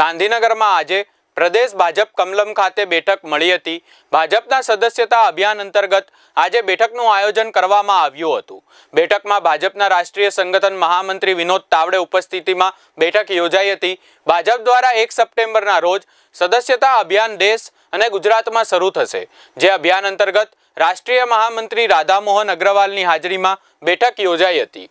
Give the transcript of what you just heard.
ગાંધીનગરમાં આજે પ્રદેશ ભાજપ કમલમ ખાતે બેઠક મળી હતી ભાજપના સદસ્યતા અભિયાન અંતર્ગત આજે બેઠકનું આયોજન કરવામાં આવ્યું હતું બેઠકમાં ભાજપના રાષ્ટ્રીય સંગઠન મહામંત્રી વિનોદ તાવડે ઉપસ્થિતિમાં બેઠક યોજાઈ હતી ભાજપ દ્વારા એક સપ્ટેમ્બરના રોજ સદસ્યતા અભિયાન દેશ અને ગુજરાતમાં શરૂ થશે જે અભિયાન અંતર્ગત રાષ્ટ્રીય મહામંત્રી રાધામોહન અગ્રવાલની હાજરીમાં બેઠક યોજાઈ હતી